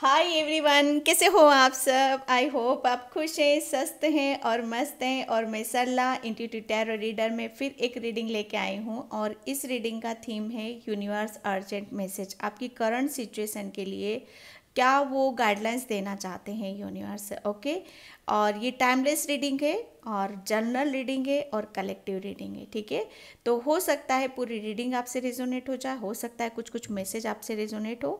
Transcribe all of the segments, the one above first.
Hi everyone कैसे हो आप सब आई होप आप खुश हैं सस्त हैं और मस्त हैं और मैं सरला इंटीट्यूट टैरो रीडर में फिर एक रीडिंग लेके आई हूँ और इस रीडिंग का थीम है यूनिवर्स अर्जेंट मैसेज आपकी करंट सिचुएशन के लिए क्या वो गाइडलाइंस देना चाहते हैं यूनिवर्स ओके और ये टाइमलेस रीडिंग है और जर्नल रीडिंग है और कलेक्टिव रीडिंग है ठीक है तो हो सकता है पूरी रीडिंग आपसे रेजोनेट हो जाए हो सकता है कुछ कुछ मैसेज आपसे रेजोनेट हो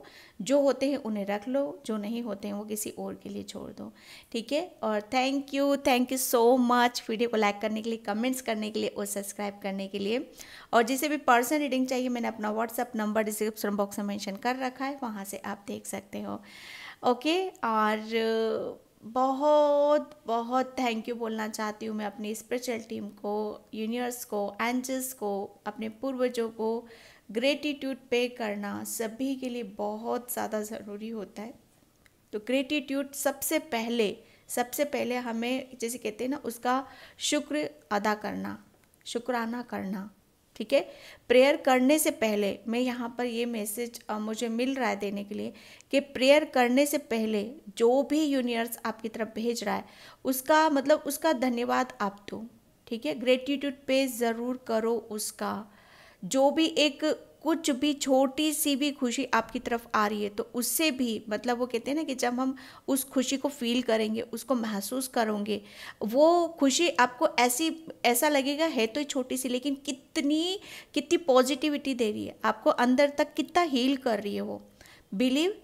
जो होते हैं उन्हें रख लो जो नहीं होते हैं वो किसी और के लिए छोड़ दो ठीक है और thank you thank you so much video को लाइक करने के लिए कमेंट्स करने के लिए और सब्सक्राइब करने के लिए और जिसे भी पर्सनल रीडिंग चाहिए मैंने अपना व्हाट्सअप नंबर डिस्क्रिप्शन बॉक्स में मैंशन कर रखा है वहाँ से आप देख सकते हो ओके और बहुत बहुत थैंक यू बोलना चाहती हूँ मैं अपनी स्पिरिचुअल टीम को यूनिवर्स को एंजल्स को अपने पूर्वजों को ग्रेटिट्यूड पे करना सभी के लिए बहुत ज़्यादा ज़रूरी होता है तो ग्रेटिट्यूड सबसे पहले सबसे पहले हमें जैसे कहते हैं ना उसका शुक्र अदा करना शुक्राना करना ठीक है प्रेयर करने से पहले मैं यहाँ पर ये मैसेज मुझे मिल रहा है देने के लिए कि प्रेयर करने से पहले जो भी यूनिवर्स आपकी तरफ भेज रहा है उसका मतलब उसका धन्यवाद आप दो ठीक है ग्रेटिट्यूड पे ज़रूर करो उसका जो भी एक कुछ भी छोटी सी भी खुशी आपकी तरफ आ रही है तो उससे भी मतलब वो कहते हैं ना कि जब हम उस खुशी को फील करेंगे उसको महसूस करोगे वो खुशी आपको ऐसी ऐसा लगेगा है तो छोटी सी लेकिन कितनी कितनी पॉजिटिविटी दे रही है आपको अंदर तक कितना हील कर रही है वो बिलीव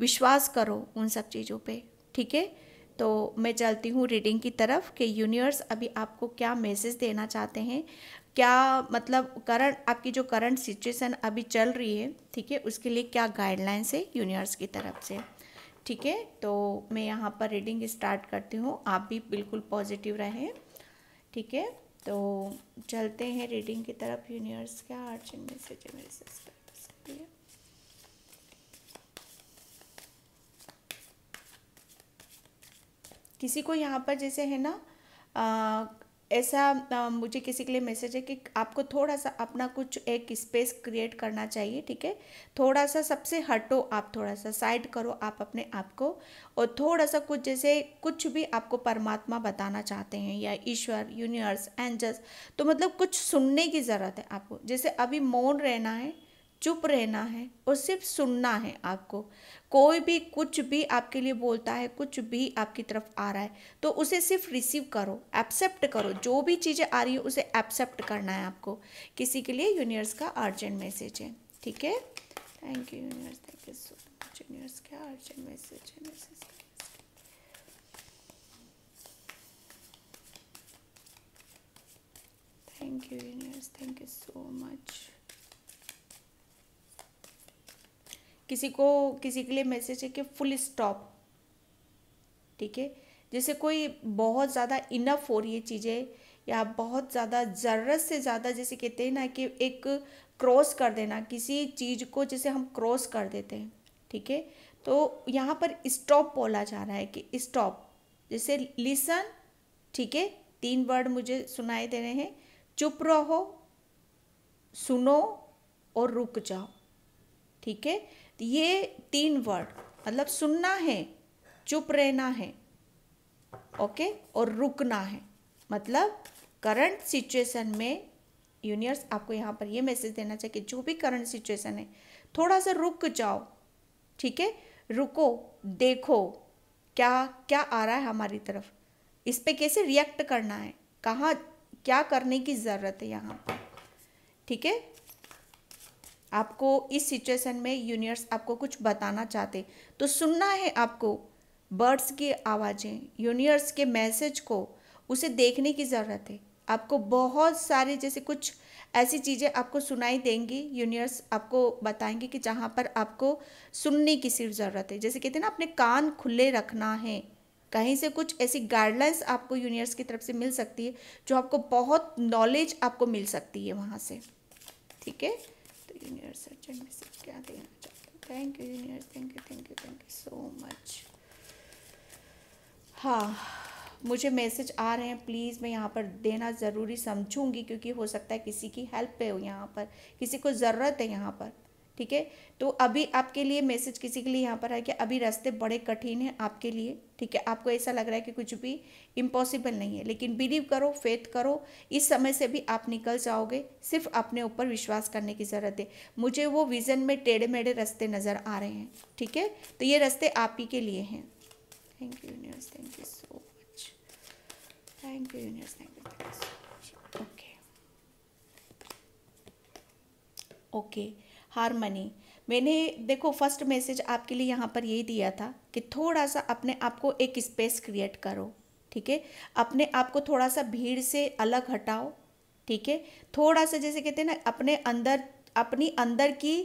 विश्वास करो उन सब चीज़ों पर ठीक है तो मैं चलती हूँ रीडिंग की तरफ कि यूनिवर्स अभी आपको क्या मैसेज देना चाहते हैं क्या मतलब करंट आपकी जो करंट सिचुएशन अभी चल रही है ठीक है उसके लिए क्या गाइडलाइंस है यूनिवर्स की तरफ से ठीक है तो मैं यहाँ पर रीडिंग स्टार्ट करती हूँ आप भी बिल्कुल पॉजिटिव रहें ठीक है तो चलते हैं रीडिंग की तरफ यूनिवर्स का अर्जिंग मैसेज मेरे किसी को यहाँ पर जैसे है ना ऐसा मुझे किसी के लिए मैसेज है कि आपको थोड़ा सा अपना कुछ एक स्पेस क्रिएट करना चाहिए ठीक है थोड़ा सा सबसे हटो आप थोड़ा सा साइड करो आप अपने आप को और थोड़ा सा कुछ जैसे कुछ भी आपको परमात्मा बताना चाहते हैं या ईश्वर यूनिवर्स एंजल्स तो मतलब कुछ सुनने की ज़रूरत है आपको जैसे अभी मौन रहना है चुप रहना है और सिर्फ सुनना है आपको कोई भी कुछ भी आपके लिए बोलता है कुछ भी आपकी तरफ आ रहा है तो उसे सिर्फ रिसीव करो एक्सेप्ट करो जो भी चीज़ें आ रही है उसे एक्सेप्ट करना है आपको किसी के लिए यूनिवर्स का अर्जेंट मैसेज है ठीक है thank you universe thank you so much universe का अर्जेंट मैसेज है message thank you universe thank you so much किसी को किसी के लिए मैसेज है कि फुल स्टॉप ठीक है जैसे कोई बहुत ज़्यादा इनफ हो रही है चीज़ें या बहुत ज़्यादा ज़रूरत से ज़्यादा जैसे कहते हैं ना कि एक क्रॉस कर देना किसी चीज़ को जैसे हम क्रॉस कर देते हैं ठीक है तो यहाँ पर स्टॉप बोला जा रहा है कि स्टॉप जैसे लिसन ठीक है तीन वर्ड मुझे सुनाई दे रहे हैं चुप रहो सुनो और रुक जाओ ठीक है ये तीन वर्ड मतलब सुनना है चुप रहना है ओके और रुकना है मतलब करंट सिचुएशन में यूनियर्स आपको यहाँ पर ये मैसेज देना चाहिए कि जो भी करंट सिचुएशन है थोड़ा सा रुक जाओ ठीक है रुको देखो क्या क्या आ रहा है हमारी तरफ इस पे कैसे रिएक्ट करना है कहाँ क्या करने की ज़रूरत है यहाँ ठीक है आपको इस सिचुएशन में यूनिवर्स आपको कुछ बताना चाहते तो सुनना है आपको बर्ड्स की आवाज़ें यूनिवर्स के मैसेज को उसे देखने की ज़रूरत है आपको बहुत सारे जैसे कुछ ऐसी चीज़ें आपको सुनाई देंगी यूनिवर्स आपको बताएंगे कि जहाँ पर आपको सुनने की सिर्फ ज़रूरत है जैसे कहते हैं ना अपने कान खुले रखना है कहीं से कुछ ऐसी गाइडलाइंस आपको यूनिवर्स की तरफ से मिल सकती है जो आपको बहुत नॉलेज आपको मिल सकती है वहाँ से ठीक है सर अर्जेंट मैसेज क्या देना चाहते हैं thank you universe thank you thank you thank you so much हाँ मुझे मैसेज आ रहे हैं प्लीज़ मैं यहाँ पर देना ज़रूरी समझूंगी क्योंकि हो सकता है किसी की हेल्प पे हो यहाँ पर किसी को ज़रूरत है यहाँ पर ठीक है तो अभी आपके लिए मैसेज किसी के लिए यहाँ पर है कि अभी रास्ते बड़े कठिन हैं आपके लिए ठीक है आपको ऐसा लग रहा है कि कुछ भी इम्पॉसिबल नहीं है लेकिन बिलीव करो फेथ करो इस समय से भी आप निकल जाओगे सिर्फ अपने ऊपर विश्वास करने की ज़रूरत है मुझे वो विज़न में टेढ़े मेढ़े रस्ते नज़र आ रहे हैं ठीक है तो ये रस्ते आप ही के लिए हैं thank you universe thank you so much thank you universe thank you thank you okay okay harmony मैंने देखो फर्स्ट मैसेज आपके लिए यहाँ पर यही दिया था कि थोड़ा सा अपने आप को एक स्पेस क्रिएट करो ठीक है अपने आप को थोड़ा सा भीड़ से अलग हटाओ ठीक है थोड़ा सा जैसे कहते हैं ना अपने अंदर अपनी अंदर की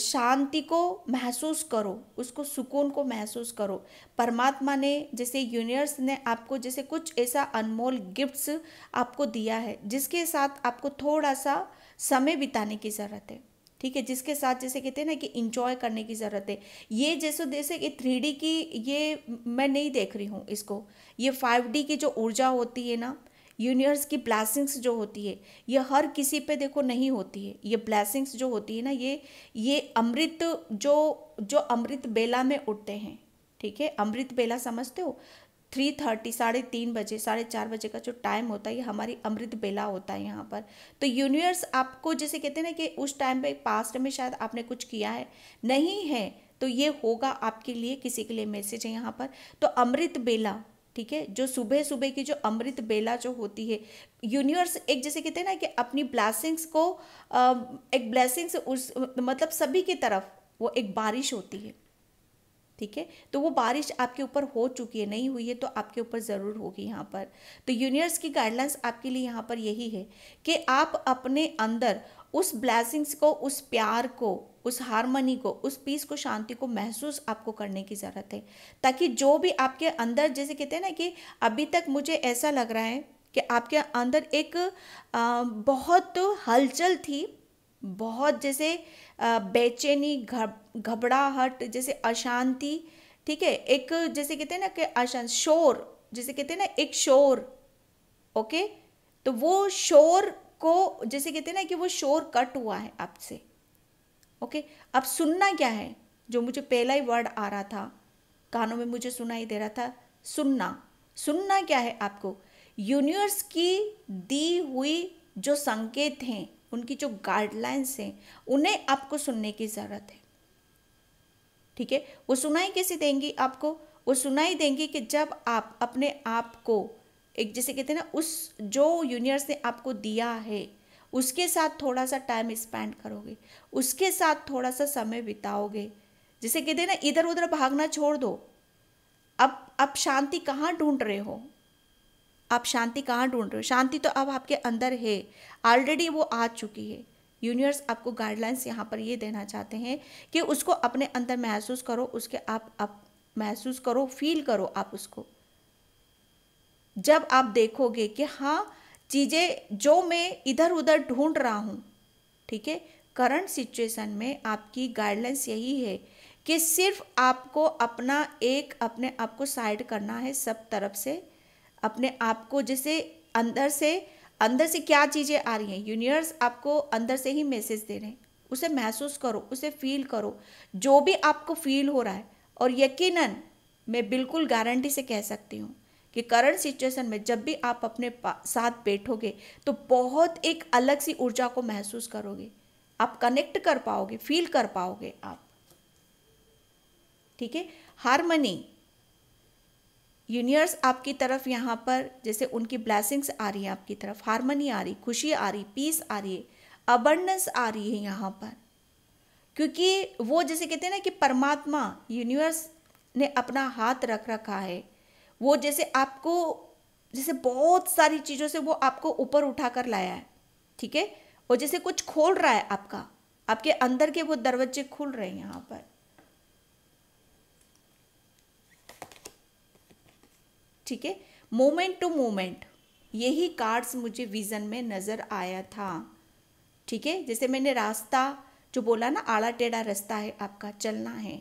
शांति को महसूस करो उसको सुकून को महसूस करो परमात्मा ने जैसे यूनिवर्स ने आपको जैसे कुछ ऐसा अनमोल गिफ्ट्स आपको दिया है जिसके साथ आपको थोड़ा सा समय बिताने की ज़रूरत है ठीक है जिसके साथ जैसे कहते हैं ना कि इंजॉय करने की ज़रूरत है ये जैसे जैसे कि थ्री की ये मैं नहीं देख रही हूँ इसको ये फाइव की जो ऊर्जा होती है ना यूनिवर्स की ब्लैसिंग्स जो होती है ये हर किसी पे देखो नहीं होती है ये ब्लैसिंग्स जो होती है ना ये ये अमृत जो जो अमृत बेला में उठते हैं ठीक है अमृत बेला समझते हो थ्री थर्टी साढ़े तीन बजे साढ़े चार बजे का जो टाइम होता है ये हमारी अमृत बेला होता है यहाँ पर तो यूनिवर्स आपको जैसे कहते हैं ना कि उस टाइम पे पास्ट में शायद आपने कुछ किया है नहीं है तो ये होगा आपके लिए किसी के लिए मैसेज है यहाँ पर तो अमृत बेला ठीक है जो सुबह सुबह की जो अमृत बेला जो होती है यूनिवर्स एक जैसे कहते हैं ना कि अपनी ब्लैसिंग्स को एक ब्लैसिंग्स उस मतलब सभी की तरफ वो एक बारिश होती है ठीक है तो वो बारिश आपके ऊपर हो चुकी है नहीं हुई है तो आपके ऊपर ज़रूर होगी यहाँ पर तो यूनिवर्स की गाइडलाइंस आपके लिए यहाँ पर यही है कि आप अपने अंदर उस ब्लैसिंग्स को उस प्यार को उस हारमोनी को उस पीस को शांति को महसूस आपको करने की ज़रूरत है ताकि जो भी आपके अंदर जैसे कहते हैं ना कि अभी तक मुझे ऐसा लग रहा है कि आपके अंदर एक आ, बहुत हलचल थी बहुत जैसे बेचैनी घबराहट जैसे अशांति ठीक है एक जैसे कहते हैं ना कि अशांत शोर जैसे कहते हैं ना एक शोर ओके तो वो शोर को जैसे कहते हैं ना कि वो शोर कट हुआ है आपसे ओके अब सुनना क्या है जो मुझे पहला ही वर्ड आ रहा था कानों में मुझे सुनाई दे रहा था सुनना सुनना क्या है आपको यूनिवर्स की दी हुई जो संकेत हैं उनकी जो गाइडलाइंस हैं उन्हें आपको सुनने की ज़रूरत है ठीक है वो सुनाई कैसे देंगी आपको वो सुनाई देंगी कि जब आप अपने आप को एक जैसे कहते हैं ना उस जो यूनिवर्स ने आपको दिया है उसके साथ थोड़ा सा टाइम स्पेंड करोगे उसके साथ थोड़ा सा समय बिताओगे जैसे कहते हैं ना इधर उधर भागना छोड़ दो अब अब शांति कहाँ ढूंढ रहे हो आप शांति कहाँ ढूंढ रहे हो शांति तो अब आपके अंदर है ऑलरेडी वो आ चुकी है यूनिवर्स आपको गाइडलाइंस यहाँ पर ये देना चाहते हैं कि उसको अपने अंदर महसूस करो उसके आप आप महसूस करो फील करो आप उसको जब आप देखोगे कि हाँ चीज़ें जो मैं इधर उधर ढूंढ रहा हूँ ठीक है करंट सिचुएशन में आपकी गाइडलाइंस यही है कि सिर्फ आपको अपना एक अपने आप को साइड करना है सब तरफ से अपने आप को जैसे अंदर से अंदर से क्या चीज़ें आ रही हैं यूनिवर्स आपको अंदर से ही मैसेज दे रहे हैं उसे महसूस करो उसे फील करो जो भी आपको फील हो रहा है और यकीनन मैं बिल्कुल गारंटी से कह सकती हूँ कि करंट सिचुएशन में जब भी आप अपने साथ बैठोगे तो बहुत एक अलग सी ऊर्जा को महसूस करोगे आप कनेक्ट कर पाओगे फील कर पाओगे आप ठीक है हारमनी यूनियर्स आपकी तरफ यहाँ पर जैसे उनकी ब्लैसिंग्स आ रही है आपकी तरफ हारमनी आ रही खुशी आ रही पीस आ रही है अबर्नेस आ रही है यहाँ पर क्योंकि वो जैसे कहते हैं ना कि परमात्मा यूनिवर्स ने अपना हाथ रख रखा है वो जैसे आपको जैसे बहुत सारी चीज़ों से वो आपको ऊपर उठा कर लाया है ठीक है और जैसे कुछ खोल रहा है आपका आपके अंदर के वो दरवाजे खुल रहे हैं यहाँ पर ठीक है मोमेंट टू मोमेंट यही कार्ड्स मुझे विज़न में नज़र आया था ठीक है जैसे मैंने रास्ता जो बोला ना आड़ा टेढ़ा रास्ता है आपका चलना है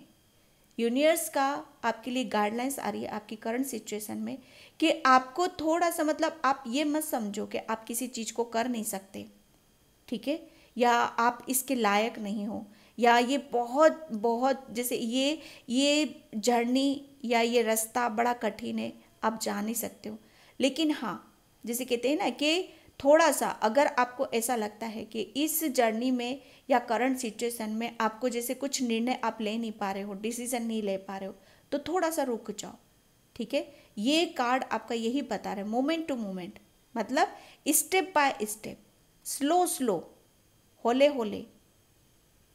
यूनिवर्स का आपके लिए गाइडलाइंस आ रही है आपकी करंट सिचुएशन में कि आपको थोड़ा सा मतलब आप ये मत समझो कि आप किसी चीज़ को कर नहीं सकते ठीक है या आप इसके लायक नहीं हो या ये बहुत बहुत जैसे ये ये जर्नी या ये रास्ता बड़ा कठिन है आप जा नहीं सकते हो लेकिन हाँ जैसे कहते हैं ना कि थोड़ा सा अगर आपको ऐसा लगता है कि इस जर्नी में या करंट सिचुएशन में आपको जैसे कुछ निर्णय आप ले नहीं पा रहे हो डिसीजन नहीं ले पा रहे हो तो थोड़ा सा रुक जाओ ठीक है ये कार्ड आपका यही बता रहा है मोमेंट टू मोमेंट मतलब step by step slow slow होले होले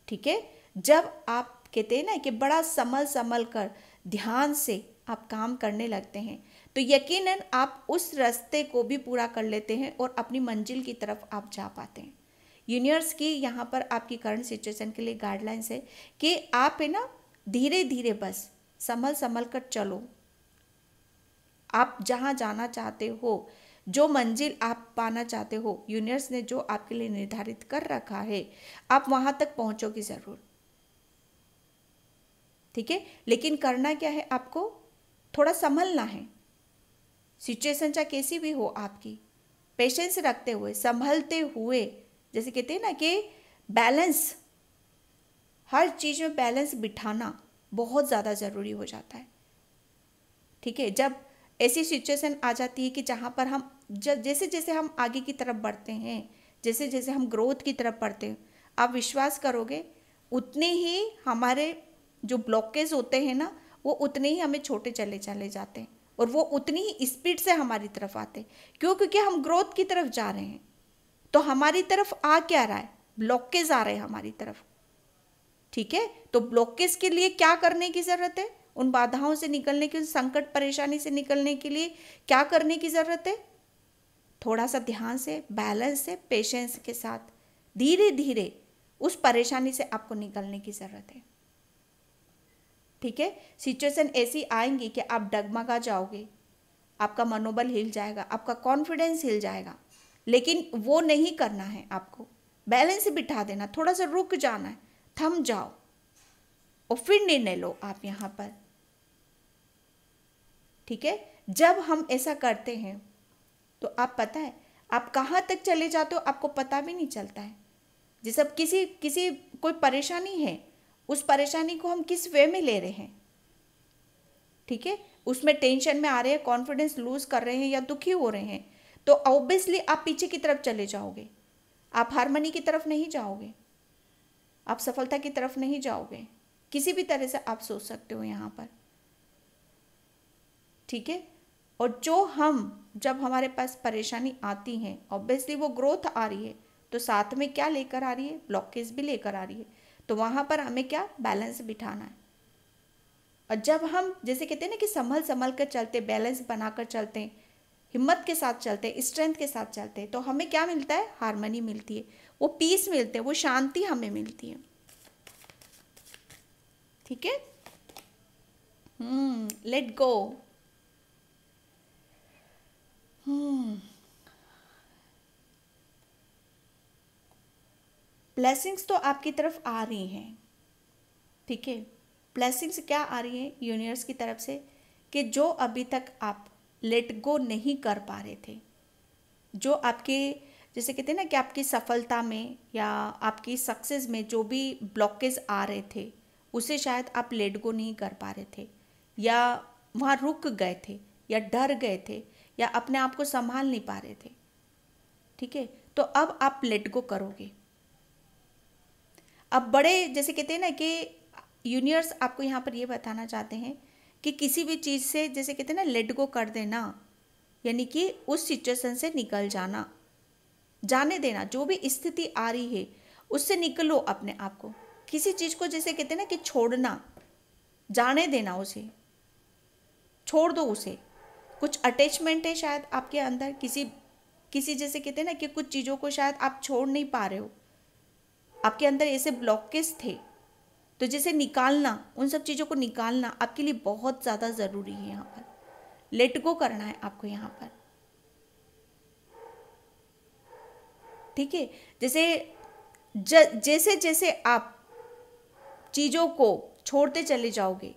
ठीक है जब आप कहते हैं ना कि बड़ा संभल संभल कर ध्यान से आप काम करने लगते हैं तो यकीनन आप उस रास्ते को भी पूरा कर लेते हैं और अपनी मंजिल की तरफ आप जा पाते हैं यूनिवर्स की यहाँ पर आपकी करंट सिचुएशन के लिए गाइडलाइंस है कि आप है ना धीरे धीरे बस संभल संभल कर चलो आप जहाँ जाना चाहते हो जो मंजिल आप पाना चाहते हो यूनिवर्स ने जो आपके लिए निर्धारित कर रखा है आप वहाँ तक पहुँचोगे ज़रूर ठीक है लेकिन करना क्या है आपको थोड़ा संभलना है सिचुएशन चाहे कैसी भी हो आपकी पेशेंस रखते हुए संभलते हुए जैसे कहते हैं ना कि बैलेंस हर चीज़ में बैलेंस बिठाना बहुत ज़्यादा ज़रूरी हो जाता है ठीक है जब ऐसी सिचुएशन आ जाती है कि जहाँ पर हम जब जैसे जैसे हम आगे की तरफ बढ़ते हैं जैसे जैसे हम ग्रोथ की तरफ बढ़ते हैं आप विश्वास करोगे उतने ही हमारे जो ब्लॉकेज होते हैं ना वो उतने ही हमें छोटे चले चले जाते हैं और वो उतनी ही स्पीड से हमारी तरफ आते क्यों क्योंकि हम ग्रोथ की तरफ जा रहे हैं तो हमारी तरफ आ क्या रहा है ब्लॉकेज आ रहे हैं हमारी तरफ ठीक है तो ब्लॉकेज के लिए क्या करने की ज़रूरत है उन बाधाओं से निकलने की उन संकट परेशानी से निकलने के लिए क्या करने की ज़रूरत है थोड़ा सा ध्यान से बैलेंस से पेशेंस के साथ धीरे धीरे उस परेशानी से आपको निकलने की ज़रूरत है ठीक है सिचुएशन ऐसी आएंगी कि आप डगमगा जाओगे आपका मनोबल हिल जाएगा आपका कॉन्फिडेंस हिल जाएगा लेकिन वो नहीं करना है आपको बैलेंस बिठा देना थोड़ा सा रुक जाना है थम जाओ और फिर निर्णय लो आप यहाँ पर ठीक है जब हम ऐसा करते हैं तो आप पता है आप कहाँ तक चले जाते हो आपको पता भी नहीं चलता है जैसे किसी किसी कोई परेशानी है उस परेशानी को हम किस वे में ले रहे हैं ठीक है उसमें टेंशन में आ रहे हैं कॉन्फिडेंस लूज कर रहे हैं या दुखी हो रहे हैं तो ऑब्वियसली आप पीछे की तरफ चले जाओगे आप हारमनी की तरफ नहीं जाओगे आप सफलता की तरफ नहीं जाओगे किसी भी तरह से आप सोच सकते हो यहाँ पर ठीक है और जो हम जब हमारे पास परेशानी आती है ऑब्वियसली वो ग्रोथ आ रही है तो साथ में क्या लेकर आ रही है ब्लॉकेज भी लेकर आ रही है तो वहाँ पर हमें क्या बैलेंस बिठाना है और जब हम जैसे कहते हैं ना कि संभल संभल कर चलते बैलेंस बना कर चलते हैं हिम्मत के साथ चलते हैं स्ट्रेंथ के साथ चलते हैं तो हमें क्या मिलता है हारमोनी मिलती है वो पीस मिलते हैं वो शांति हमें मिलती है ठीक है लेट गो हम्म ब्लेसिंग्स तो आपकी तरफ आ रही हैं ठीक है ब्लेसिंग्स क्या आ रही हैं यूनिवर्स की तरफ से कि जो अभी तक आप लेट गो नहीं कर पा रहे थे जो आपके जैसे कहते हैं ना कि आपकी सफलता में या आपकी सक्सेस में जो भी ब्लॉकेज आ रहे थे उसे शायद आप लेट गो नहीं कर पा रहे थे या वहाँ रुक गए थे या डर गए थे या अपने आप को संभाल नहीं पा रहे थे ठीक है तो अब आप लेट गो करोगे अब बड़े जैसे कहते हैं ना कि यूनियर्स आपको यहाँ पर ये बताना चाहते हैं कि किसी भी चीज़ से जैसे कहते हैं ना लेट गो कर देना यानी कि उस सिचुएशन से निकल जाना जाने देना जो भी स्थिति आ रही है उससे निकलो अपने आप को किसी चीज़ को जैसे कहते हैं ना कि छोड़ना जाने देना उसे छोड़ दो उसे कुछ अटैचमेंट है शायद आपके अंदर किसी किसी जैसे कहते हैं ना कि कुछ चीज़ों को शायद आप छोड़ नहीं पा रहे हो आपके अंदर ऐसे ब्लॉकेज थे तो जैसे निकालना उन सब चीज़ों को निकालना आपके लिए बहुत ज़्यादा ज़रूरी है यहाँ पर लेट गो करना है आपको यहाँ पर ठीक है जैसे ज, जैसे जैसे आप चीज़ों को छोड़ते चले जाओगे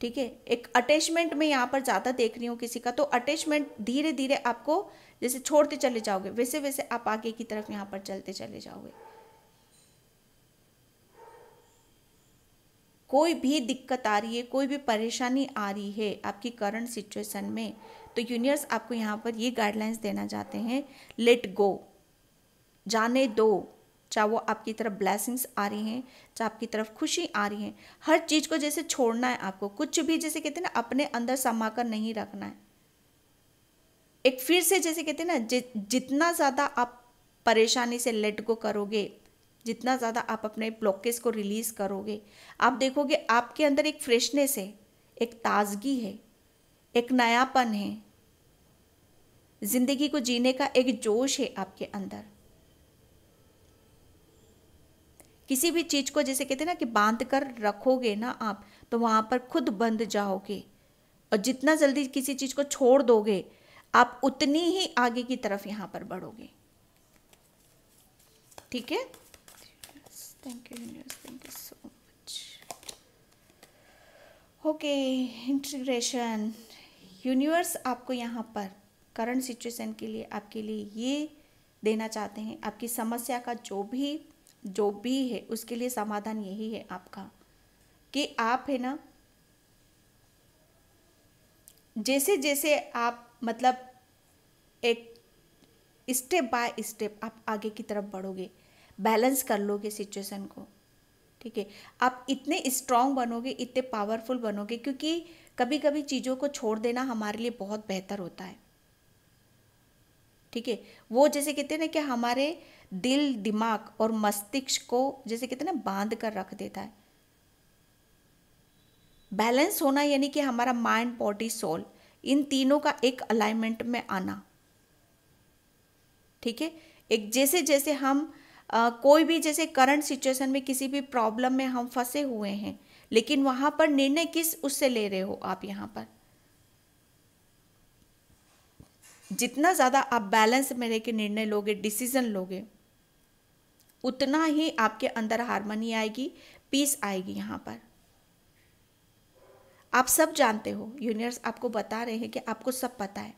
ठीक है एक अटैचमेंट में यहाँ पर ज़्यादा देख रही हूँ किसी का तो अटैचमेंट धीरे धीरे आपको जैसे छोड़ते चले जाओगे वैसे वैसे आप आगे की तरफ यहाँ पर चलते चले जाओगे कोई भी दिक्कत आ रही है कोई भी परेशानी आ रही है आपकी करंट सिचुएशन में तो यूनिवर्स आपको यहाँ पर ये गाइडलाइंस देना चाहते हैं लेट गो जाने दो चाहे वो आपकी तरफ ब्लैसिंग्स आ रही हैं चाहे आपकी तरफ खुशी आ रही है हर चीज़ को जैसे छोड़ना है आपको कुछ भी जैसे कहते हैं ना अपने अंदर समा कर नहीं रखना है एक फिर से जैसे कहते हैं ना जितना ज़्यादा आप परेशानी से लेट गो करोगे जितना ज़्यादा आप अपने ब्लॉकेज को रिलीज़ करोगे आप देखोगे आपके अंदर एक फ्रेशनेस है एक ताजगी है एक नयापन है ज़िंदगी को जीने का एक जोश है आपके अंदर किसी भी चीज़ को जैसे कहते हैं ना कि बांध कर रखोगे ना आप तो वहां पर खुद बंद जाओगे और जितना जल्दी किसी चीज़ को छोड़ दोगे आप उतनी ही आगे की तरफ यहां पर बढ़ोगे ठीक है thank you universe thank you so much okay integration universe आपको यहाँ पर करंट सिचुएशन के लिए आपके लिए ये देना चाहते हैं आपकी समस्या का जो भी जो भी है उसके लिए समाधान यही है आपका कि आप है ना जैसे जैसे आप मतलब एक स्टेप बाय स्टेप आप आगे की तरफ बढ़ोगे बैलेंस कर लोगे सिचुएशन को ठीक है आप इतने स्ट्रांग बनोगे इतने पावरफुल बनोगे क्योंकि कभी कभी चीज़ों को छोड़ देना हमारे लिए बहुत बेहतर होता है ठीक है वो जैसे कहते हैं ना कि हमारे दिल दिमाग और मस्तिष्क को जैसे कहते हैं ना बांध कर रख देता है बैलेंस होना यानी कि हमारा माइंड बॉडी सोल इन तीनों का एक अलाइनमेंट में आना ठीक है एक जैसे जैसे हम कोई भी जैसे करंट सिचुएशन में किसी भी प्रॉब्लम में हम फंसे हुए हैं लेकिन वहां पर निर्णय किस उससे ले रहे हो आप यहाँ पर जितना ज़्यादा आप बैलेंस में रह के निर्णय लोगे डिसीजन लोगे उतना ही आपके अंदर हारमोनी आएगी पीस आएगी यहां पर आप सब जानते हो यूनिवर्स आपको बता रहे हैं कि आपको सब पता है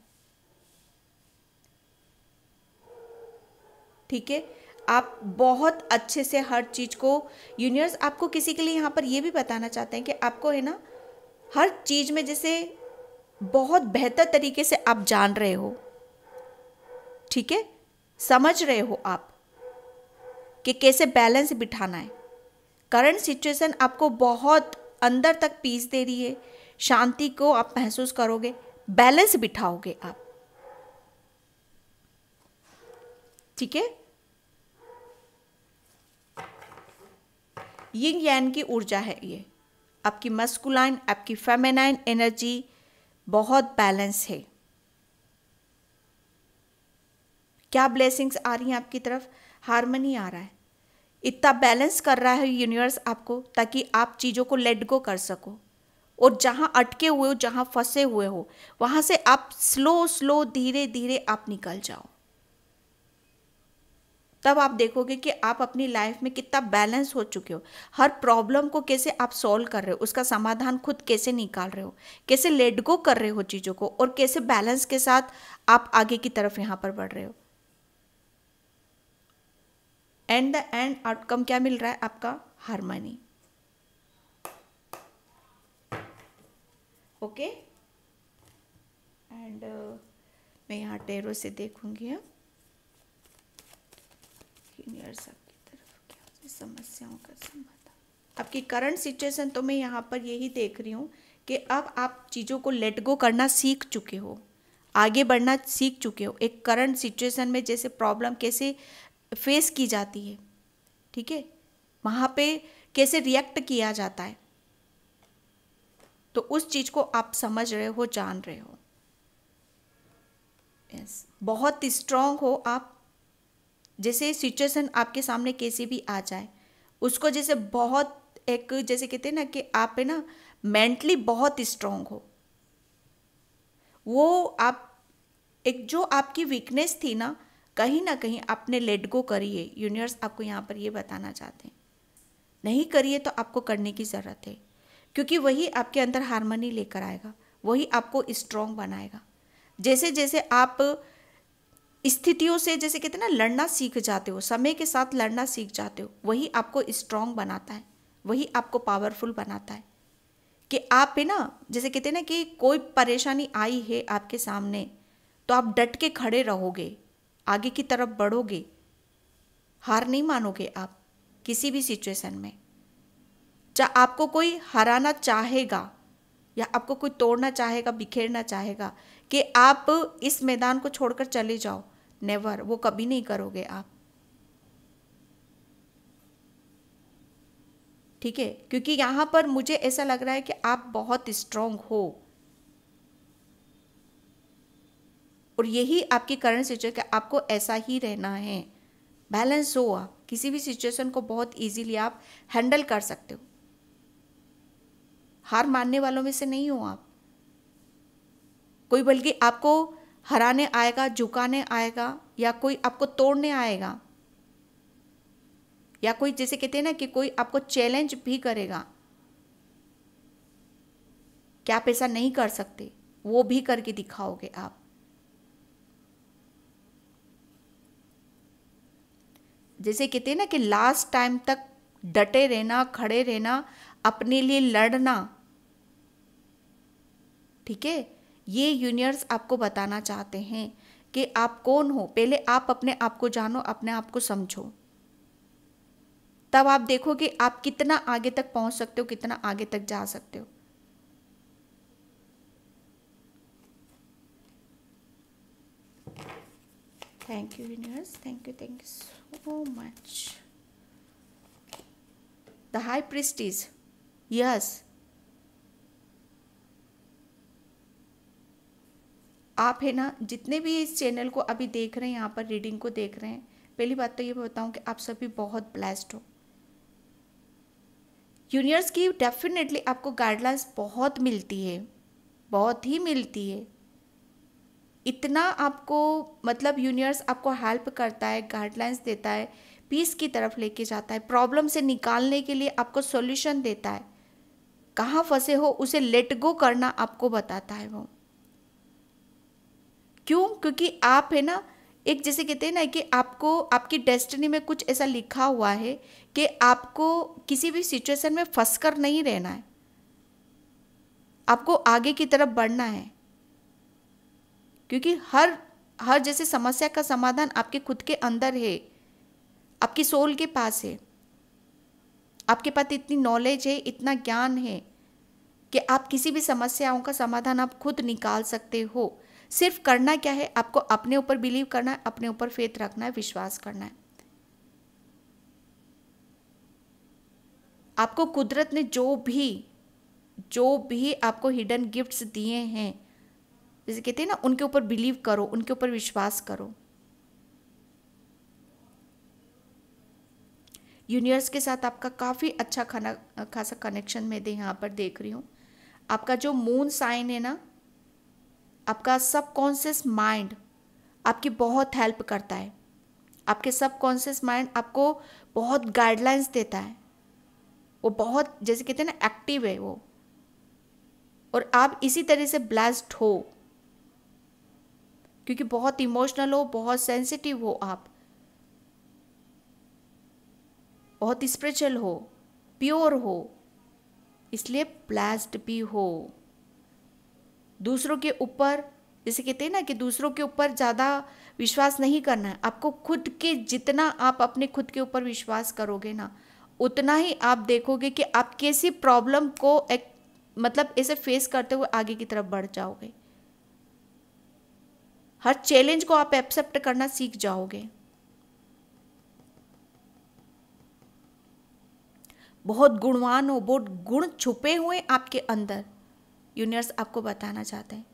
ठीक है आप बहुत अच्छे से हर चीज़ को यूनिवर्स आपको किसी के लिए यहाँ पर ये भी बताना चाहते हैं कि आपको है ना हर चीज़ में जैसे बहुत बेहतर तरीके से आप जान रहे हो ठीक है समझ रहे हो आप कि कैसे बैलेंस बिठाना है करंट सिचुएशन आपको बहुत अंदर तक पीस दे रही है शांति को आप महसूस करोगे बैलेंस बिठाओगे आप ठीक है यिंग यान की ऊर्जा है ये आपकी मस्कुलाइन आपकी फेमेनाइन एनर्जी बहुत बैलेंस है क्या ब्लेसिंग्स आ रही हैं आपकी तरफ हारमनी आ रहा है इतना बैलेंस कर रहा है यूनिवर्स आपको ताकि आप चीज़ों को लेट गो कर सको और जहाँ अटके हुए हो जहाँ फंसे हुए हो वहाँ से आप स्लो स्लो धीरे धीरे आप निकल जाओ तब आप देखोगे कि आप अपनी लाइफ में कितना बैलेंस हो चुके हो हर प्रॉब्लम को कैसे आप सॉल्व कर रहे हो उसका समाधान खुद कैसे निकाल रहे हो कैसे लेट गो कर रहे हो चीज़ों को और कैसे बैलेंस के साथ आप आगे की तरफ यहाँ पर बढ़ रहे हो एंड द एंड आउटकम क्या मिल रहा है आपका हारमनी ओके एंड मैं यहाँ टेरों से देखूंगी अब हाँ। सीनियर सबकी तरफ क्या समस्याओं का समाधान आपकी करंट सिचुएशन तो मैं यहाँ पर यही देख रही हूँ कि अब आप चीज़ों को लेट गो करना सीख चुके हो आगे बढ़ना सीख चुके हो एक करंट सिचुएशन में जैसे प्रॉब्लम कैसे फेस की जाती है ठीक है वहाँ पे कैसे रिएक्ट किया जाता है तो उस चीज़ को आप समझ रहे हो जान रहे हो यस yes. बहुत स्ट्रांग हो आप जैसे सिचुएसन आपके सामने कैसे भी आ जाए उसको जैसे बहुत एक जैसे कहते हैं ना कि आप है ना मेंटली बहुत स्ट्रांग हो वो आप एक जो आपकी वीकनेस थी ना कहीं ना कहीं आपने लेट गो करिए यूनिवर्स आपको यहाँ पर ये बताना चाहते हैं नहीं करिए तो आपको करने की ज़रूरत है क्योंकि वही आपके अंदर हारमोनी लेकर आएगा वही आपको स्ट्रांग बनाएगा जैसे जैसे आप स्थितियों से जैसे कहते हैं ना लड़ना सीख जाते हो समय के साथ लड़ना सीख जाते हो वही आपको स्ट्रांग बनाता है वही आपको पावरफुल बनाता है कि आप है ना जैसे कहते हैं ना कि कोई परेशानी आई है आपके सामने तो आप डट के खड़े रहोगे आगे की तरफ बढ़ोगे हार नहीं मानोगे आप किसी भी सिचुएशन में चाहे आपको कोई हराना चाहेगा या आपको कोई तोड़ना चाहेगा बिखेरना चाहेगा कि आप इस मैदान को छोड़कर चले जाओ नेवर वो कभी नहीं करोगे आप ठीक है क्योंकि यहां पर मुझे ऐसा लग रहा है कि आप बहुत स्ट्रांग हो और यही आपकी करंट सिचुएशन आपको ऐसा ही रहना है बैलेंस हो आप किसी भी सिचुएशन को बहुत इजीली आप हैंडल कर सकते हो हार मानने वालों में से नहीं हो आप कोई बल्कि आपको हराने आएगा झुकाने आएगा या कोई आपको तोड़ने आएगा या कोई जैसे कहते हैं ना कि कोई आपको चैलेंज भी करेगा क्या आप ऐसा नहीं कर सकते वो भी करके दिखाओगे आप जैसे कहते हैं ना कि लास्ट टाइम तक डटे रहना खड़े रहना अपने लिए लड़ना ठीक है ये यूनिवर्स आपको बताना चाहते हैं कि आप कौन हो पहले आप अपने आप को जानो अपने आप को समझो तब आप देखोगे कि आप कितना आगे तक पहुंच सकते हो कितना आगे तक जा सकते हो thank you universe thank you thank you so much the high prestige yes आप है ना जितने भी इस चैनल को अभी देख रहे हैं यहाँ पर रीडिंग को देख रहे हैं पहली बात तो ये बताऊँ कि आप सभी बहुत ब्लेस्ड हो यूनिवर्स की डेफिनेटली आपको गाइडलाइंस बहुत मिलती है बहुत ही मिलती है इतना आपको मतलब यूनिवर्स आपको हेल्प करता है गाइडलाइंस देता है पीस की तरफ लेके जाता है प्रॉब्लम से निकालने के लिए आपको सॉल्यूशन देता है कहाँ फंसे हो उसे लेट गो करना आपको बताता है वो क्यों क्योंकि आप है ना एक जैसे कहते हैं ना कि आपको आपकी डेस्टिनी में कुछ ऐसा लिखा हुआ है कि आपको किसी भी सिचुएशन में फंस कर नहीं रहना है आपको आगे की तरफ बढ़ना है क्योंकि हर हर जैसे समस्या का समाधान आपके खुद के अंदर है आपकी सोल के पास है आपके पास इतनी नॉलेज है इतना ज्ञान है कि आप किसी भी समस्याओं का समाधान आप खुद निकाल सकते हो सिर्फ करना क्या है आपको अपने ऊपर बिलीव करना है अपने ऊपर फेथ रखना है विश्वास करना है आपको कुदरत ने जो भी जो भी आपको हिडन गिफ्ट्स दिए हैं जैसे कहते हैं ना उनके ऊपर बिलीव करो उनके ऊपर विश्वास करो यूनिवर्स के साथ आपका काफ़ी अच्छा खाना खासा कनेक्शन मैं दे यहाँ पर देख रही हूँ आपका जो मून साइन है ना आपका सबकॉन्शियस माइंड आपकी बहुत हेल्प करता है आपके सबकॉन्शियस माइंड आपको बहुत गाइडलाइंस देता है वो बहुत जैसे कहते हैं ना एक्टिव है वो और आप इसी तरह से ब्लास्ट हो क्योंकि बहुत इमोशनल हो बहुत सेंसिटिव हो आप बहुत स्पिरिचुअल हो प्योर हो इसलिए ब्लास्ट भी हो दूसरों के ऊपर जैसे कहते हैं ना कि दूसरों के ऊपर ज़्यादा विश्वास नहीं करना है आपको खुद के जितना आप अपने खुद के ऊपर विश्वास करोगे ना उतना ही आप देखोगे कि आप कैसी प्रॉब्लम को एक मतलब ऐसे फेस करते हुए आगे की तरफ बढ़ जाओगे हर चैलेंज को आप एक्सेप्ट करना सीख जाओगे बहुत गुणवान हो बहुत गुण छुपे हुए आपके अंदर यूनिवर्स आपको बताना चाहते हैं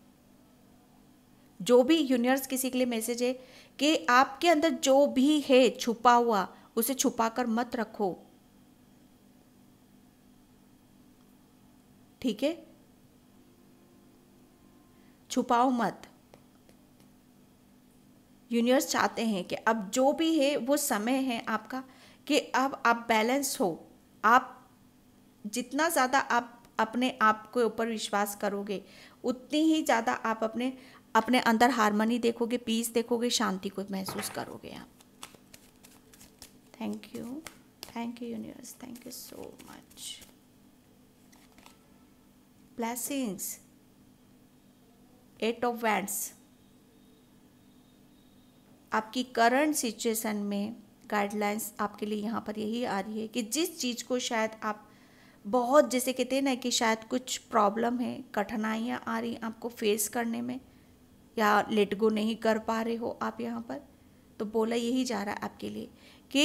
जो भी यूनिवर्स किसी के लिए मैसेज है कि आपके अंदर जो भी है छुपा हुआ उसे छुपा कर मत रखो ठीक है छुपाओ मत यूनिवर्स चाहते हैं कि अब जो भी है वो समय है आपका कि अब आप बैलेंस हो आप जितना ज़्यादा आप अपने आप के ऊपर विश्वास करोगे उतनी ही ज़्यादा आप अपने अपने अंदर हारमोनी देखोगे पीस देखोगे शांति को महसूस करोगे आप thank you thank you universe thank you so much blessings eight of wands आपकी करंट सिचुएशन में गाइडलाइंस आपके लिए यहाँ पर यही आ रही है कि जिस चीज़ को शायद आप बहुत जैसे कहते हैं ना कि शायद कुछ प्रॉब्लम है कठिनाइयाँ आ रही आपको फेस करने में या लेट गो नहीं कर पा रहे हो आप यहाँ पर तो बोला यही जा रहा है आपके लिए कि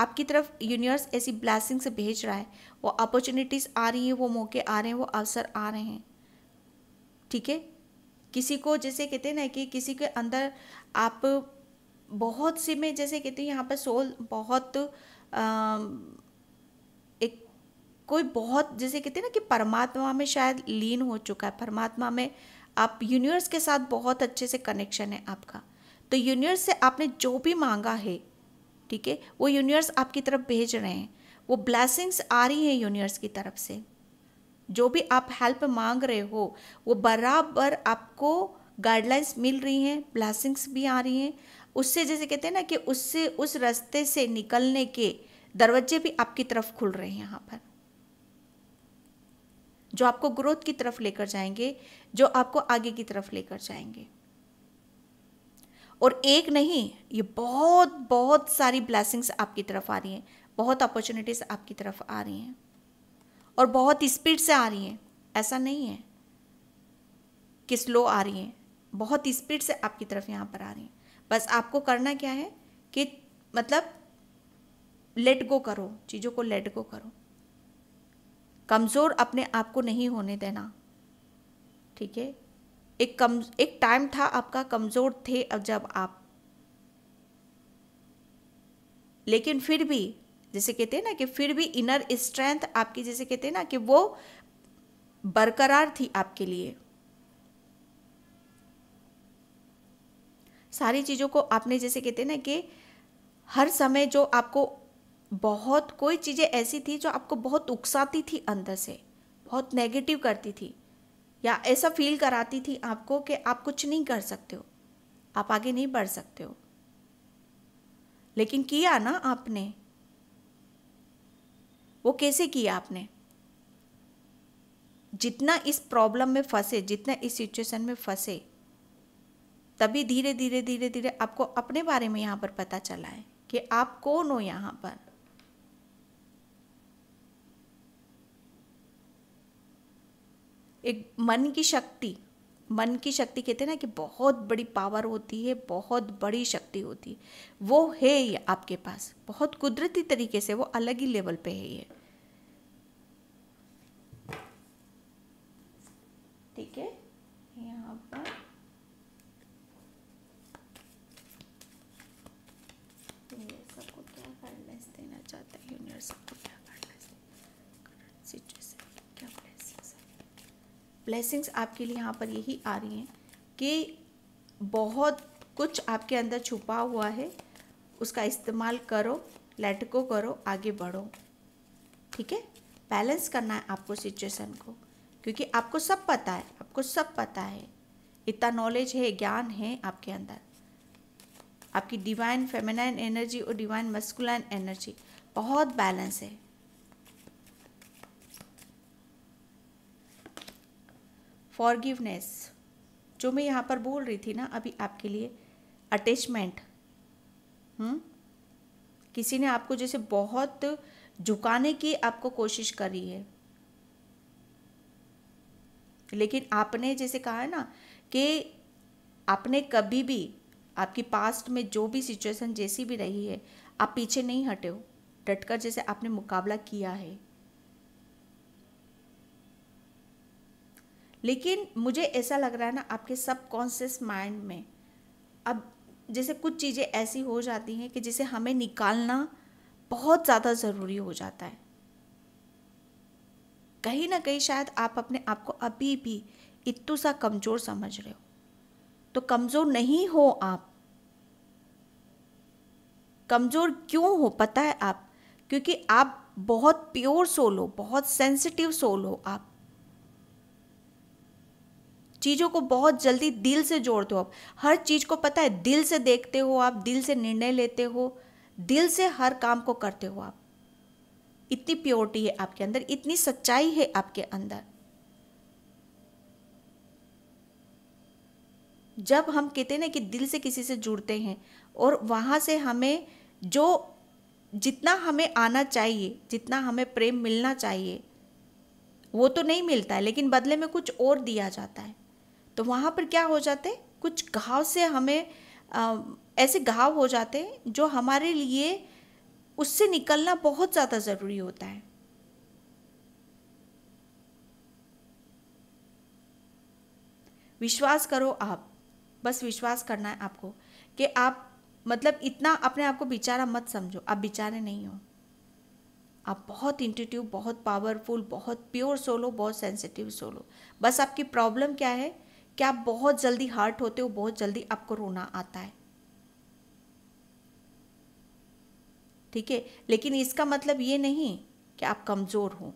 आपकी तरफ यूनिवर्स ऐसी ब्लैसिंग से भेज रहा है वो अपॉर्चुनिटीज़ आ रही हैं वो मौके आ रहे हैं वो अवसर आ रहे हैं ठीक है किसी को जैसे कहते हैं ना कि किसी के अंदर आप बहुत सी में जैसे कहते हैं यहाँ पर सोल बहुत आ, कोई बहुत जैसे कहते हैं ना कि परमात्मा में शायद लीन हो चुका है परमात्मा में आप यूनिवर्स के साथ बहुत अच्छे से कनेक्शन है आपका तो यूनिवर्स से आपने जो भी मांगा है ठीक है वो यूनिवर्स आपकी तरफ भेज रहे हैं वो ब्लैसिंग्स आ रही हैं यूनिवर्स की तरफ से जो भी आप हेल्प मांग रहे हो वो बराबर आपको गाइडलाइंस मिल रही हैं ब्लैसिंग्स भी आ रही हैं उससे जैसे कहते हैं ना कि उससे उस रास्ते से निकलने के दरवाजे भी आपकी तरफ खुल रहे हैं यहाँ पर जो आपको ग्रोथ की तरफ लेकर जाएंगे जो आपको आगे की तरफ लेकर जाएंगे और एक नहीं ये बहुत बहुत सारी ब्लैसिंग्स आपकी तरफ आ रही हैं बहुत अपॉर्चुनिटीज़ आपकी तरफ आ रही हैं और बहुत स्पीड से आ रही हैं ऐसा नहीं है कि स्लो आ रही हैं बहुत स्पीड से आपकी तरफ यहाँ पर आ रही हैं बस आपको करना क्या है कि मतलब लेट गो करो चीज़ों को लेट गो करो कमज़ोर अपने आप को नहीं होने देना ठीक है एक कम एक टाइम था आपका कमज़ोर थे अब जब आप लेकिन फिर भी जैसे कहते हैं ना कि फिर भी इनर स्ट्रेंथ आपकी जैसे कहते हैं ना कि वो बरकरार थी आपके लिए सारी चीज़ों को आपने जैसे कहते हैं ना कि हर समय जो आपको बहुत कोई चीज़ें ऐसी थी जो आपको बहुत उकसाती थी अंदर से बहुत नेगेटिव करती थी या ऐसा फील कराती थी आपको कि आप कुछ नहीं कर सकते हो आप आगे नहीं बढ़ सकते हो लेकिन किया ना आपने वो कैसे किया आपने जितना इस प्रॉब्लम में फंसे जितना इस सिचुएशन में फंसे तभी धीरे धीरे धीरे धीरे आपको अपने बारे में यहाँ पर पता चला है कि आप कौन हो यहाँ पर एक मन की शक्ति मन की शक्ति कहते हैं ना कि बहुत बड़ी पावर होती है बहुत बड़ी शक्ति होती है वो है ये आपके पास बहुत कुदरती तरीके से वो अलग ही लेवल पे है ये ठीक है ब्लेसिंग्स आपके लिए यहाँ पर यही आ रही हैं कि बहुत कुछ आपके अंदर छुपा हुआ है उसका इस्तेमाल करो लेट को करो आगे बढ़ो ठीक है बैलेंस करना है आपको सिचुएशन को क्योंकि आपको सब पता है आपको सब पता है इतना नॉलेज है ज्ञान है आपके अंदर आपकी डिवाइन फेमिनाइन एनर्जी और डिवाइन मस्कुलाइन एनर्जी बहुत बैलेंस है फॉरगिवनेस जो मैं यहाँ पर बोल रही थी ना अभी आपके लिए अटैचमेंट हम्म? किसी ने आपको जैसे बहुत झुकाने की आपको कोशिश करी है लेकिन आपने जैसे कहा है ना कि आपने कभी भी आपकी पास्ट में जो भी सिचुएशन जैसी भी रही है आप पीछे नहीं हटे हो डटकर जैसे आपने मुकाबला किया है लेकिन मुझे ऐसा लग रहा है ना आपके सबकॉन्शियस माइंड में अब जैसे कुछ चीज़ें ऐसी हो जाती हैं कि जिसे हमें निकालना बहुत ज़्यादा ज़रूरी हो जाता है कहीं ना कहीं शायद आप अपने आप को अभी भी इतू सा कमज़ोर समझ रहे हो तो कमज़ोर नहीं हो आप कमज़ोर क्यों हो पता है आप क्योंकि आप बहुत प्योर सोल हो बहुत सेंसिटिव सोल हो आप चीज़ों को बहुत जल्दी दिल से जोड़ते हो आप हर चीज़ को पता है दिल से देखते हो आप दिल से निर्णय लेते हो दिल से हर काम को करते हो आप इतनी प्योरिटी है आपके अंदर इतनी सच्चाई है आपके अंदर जब हम कहते हैं ना कि दिल से किसी से जुड़ते हैं और वहाँ से हमें जो जितना हमें आना चाहिए जितना हमें प्रेम मिलना चाहिए वो तो नहीं मिलता है लेकिन बदले में कुछ और दिया जाता है तो वहाँ पर क्या हो जाते कुछ घाव से हमें आ, ऐसे घाव हो जाते जो हमारे लिए उससे निकलना बहुत ज़्यादा ज़रूरी होता है विश्वास करो आप बस विश्वास करना है आपको कि आप मतलब इतना अपने आप को बेचारा मत समझो आप बेचारे नहीं हो आप बहुत इंटिट्यूव बहुत पावरफुल बहुत प्योर सोलो बहुत सेंसिटिव सोलो बस आपकी प्रॉब्लम क्या है कि आप बहुत जल्दी हर्ट होते हो बहुत जल्दी आपको रोना आता है ठीक है लेकिन इसका मतलब ये नहीं कि आप कमज़ोर हो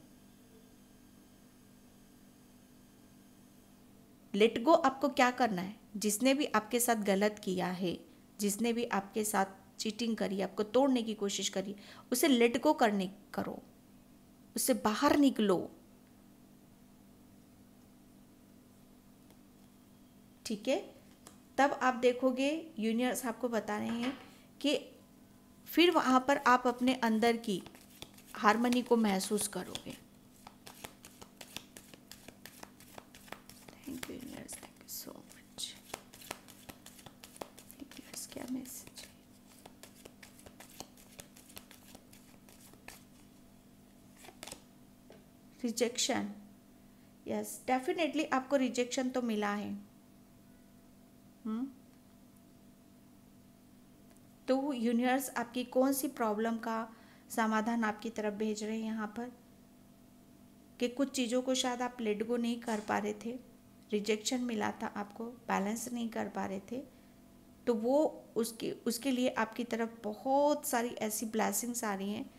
लेट गो आपको क्या करना है जिसने भी आपके साथ गलत किया है जिसने भी आपके साथ चीटिंग करी आपको तोड़ने की कोशिश करी उसे लेट गो करने करो उससे बाहर निकलो ठीक है तब आप देखोगे यूनियर्स आपको बता रहे हैं कि फिर वहाँ पर आप अपने अंदर की हारमोनी को महसूस करोगे thank thank you so much क्या मैसेज रिजेक्शन यस डेफिनेटली आपको रिजेक्शन तो मिला है हम्म? तो यूनिवर्स आपकी कौन सी प्रॉब्लम का समाधान आपकी तरफ भेज रहे हैं यहाँ पर कि कुछ चीज़ों को शायद आप लेट गो नहीं कर पा रहे थे रिजेक्शन मिला था आपको बैलेंस नहीं कर पा रहे थे तो वो उसके उसके लिए आपकी तरफ बहुत सारी ऐसी ब्लैसिंग्स आ रही हैं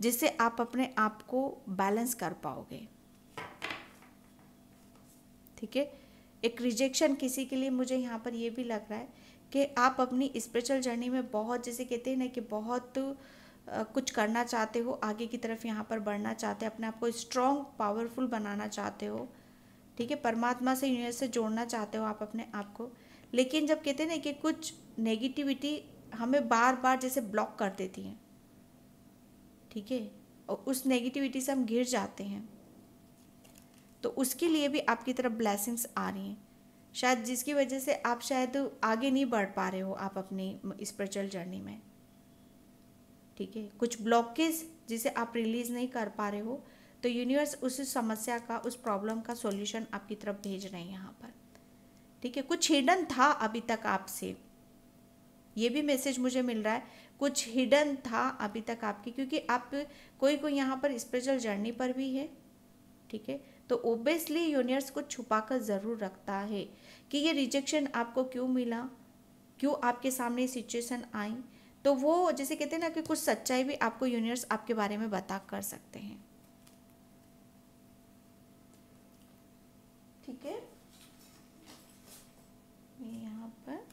जिससे आप अपने आप को बैलेंस कर पाओगे ठीक है एक रिजेक्शन किसी के लिए मुझे यहाँ पर ये भी लग रहा है कि आप अपनी स्पिरिचुअल जर्नी में बहुत जैसे कहते हैं ना कि बहुत कुछ करना चाहते हो आगे की तरफ यहाँ पर बढ़ना चाहते हो अपने आप को स्ट्रॉन्ग पावरफुल बनाना चाहते हो ठीक है परमात्मा से यूनिवर्स से जोड़ना चाहते हो आप अपने आप को लेकिन जब कहते हैं ना कि कुछ नेगेटिविटी हमें बार बार जैसे ब्लॉक कर देती हैं ठीक है और उस नेगेटिविटी से हम घिर जाते हैं तो उसके लिए भी आपकी तरफ ब्लैसिंग्स आ रही हैं शायद जिसकी वजह से आप शायद आगे नहीं बढ़ पा रहे हो आप अपनी स्पिरिचुअल जर्नी में ठीक है कुछ ब्लॉकेज जिसे आप रिलीज़ नहीं कर पा रहे हो तो यूनिवर्स उस समस्या का उस प्रॉब्लम का सॉल्यूशन आपकी तरफ भेज रहे हैं यहाँ पर ठीक है कुछ हिडन था अभी तक आपसे ये भी मैसेज मुझे मिल रहा है कुछ हिडन था अभी तक आपकी क्योंकि आप कोई कोई यहाँ पर स्पिरिचुअल जर्नी पर भी है ठीक है तो ओबियसली यूनियर्स को छुपा कर ज़रूर रखता है कि ये रिजेक्शन आपको क्यों मिला क्यों आपके सामने सिचुएशन आई तो वो जैसे कहते हैं ना कि कुछ सच्चाई भी आपको यूनियर्स आपके बारे में बता कर सकते हैं ठीक है यहाँ पर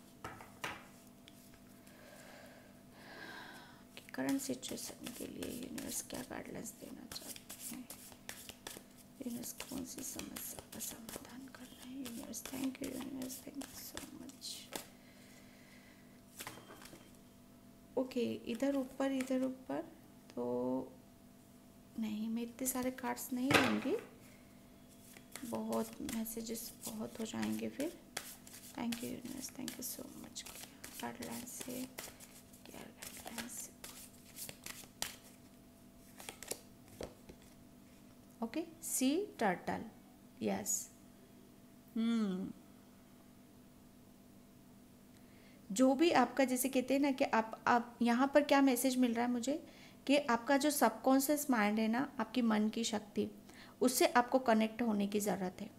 करंट सिचुएशन के लिए यूनिवर्स क्या गाइडलाइंस देना चाहते हैं यूनिवर्स कौन सी समस्या का समाधान कर रहे हैं universe thank you universe thank you so much okay इधर ऊपर इधर ऊपर तो नहीं मैं इतने सारे कार्ड्स नहीं लूँगी बहुत मैसेजेस बहुत हो जाएंगे फिर thank you universe thank you so much card line से okay okay? sea turtle. Yes. Hmm. जो भी आपका जैसे कहते हैं ना कि आप आप यहाँ पर क्या मैसेज मिल रहा है मुझे कि आपका जो सबकॉन्शियस माइंड है ना आपकी मन की शक्ति उससे आपको कनेक्ट होने की ज़रूरत है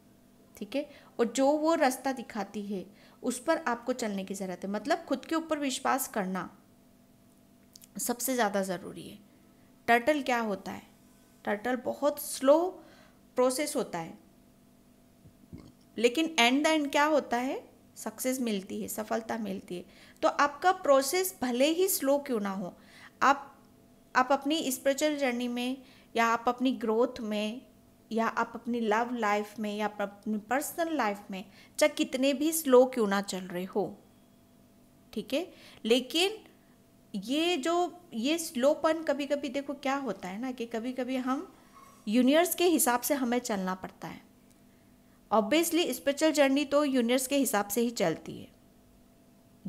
ठीक है और जो वो रास्ता दिखाती है उस पर आपको चलने की ज़रूरत है मतलब खुद के ऊपर विश्वास करना सबसे ज़्यादा ज़रूरी है टर्टल क्या होता है टर्टल बहुत स्लो प्रोसेस होता है लेकिन एंड द एंड क्या होता है सक्सेस मिलती है सफलता मिलती है तो आपका प्रोसेस भले ही स्लो क्यों ना हो आप आप अपनी स्पिरिचुअल जर्नी में या आप अपनी ग्रोथ में या आप अपनी लव लाइफ में या अपनी पर्सनल लाइफ में चाहे कितने भी स्लो क्यों ना चल रहे हो ठीक है लेकिन ये जो ये स्लोपन कभी कभी देखो क्या होता है ना कि कभी कभी हम यूनियर्स के हिसाब से हमें चलना पड़ता है ऑब्वियसली स्पिरिचुअल जर्नी तो यूनियर्स के हिसाब से ही चलती है